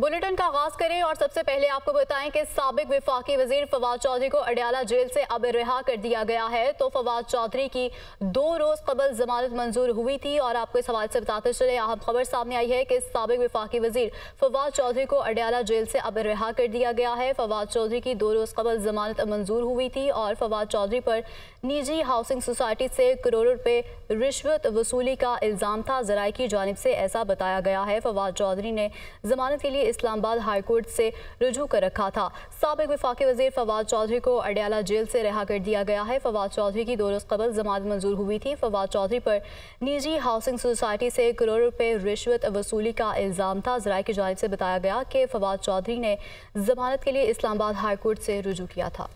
bulletin का आगाज करें और सबसे पहले आपको बताएं कि सबक विफाक वजीर फवाद चौधरी को अडयाला जेल से अब रिहा कर दिया गया है तो फवाद चौधरी की दो रोज कबल जमानत मंजूर हुई थी और आपको इस हवाले से बताते चले अहम खबर सामने आई है कि सबक विफाक वजीर फवाद चौधरी को अडयाला जेल से अब रिहा कर दिया गया है फवाद चौधरी की दो रोज कबल जमानत मंजूर हुई थी और फवाद चौधरी पर निजी हाउसिंग सोसाइटी से करोड़ों रुपये रिश्वत वसूली का इल्ज़ाम था जराये की जानब से ऐसा बताया गया है फवाद चौधरी ने जमानत के लिए इस्लामाबाद हाईकोर्ट से रजू कर रखा था सबक विफाक वजीर फवाद चौधरी को अडयाला जेल से रिहा कर दिया गया है फवाद चौधरी की दो रोज़ कबल जमानत मंजूर हुई थी फवाद चौधरी पर निजी हाउसिंग सोसाइटी से करोड़ रुपये रिश्वत वसूली का इल्ज़ाम था जरा की जानब से बताया गया कि फवाद चौधरी ने जमानत के लिए इस्लामाबाद हाईकोर्ट से रजू किया था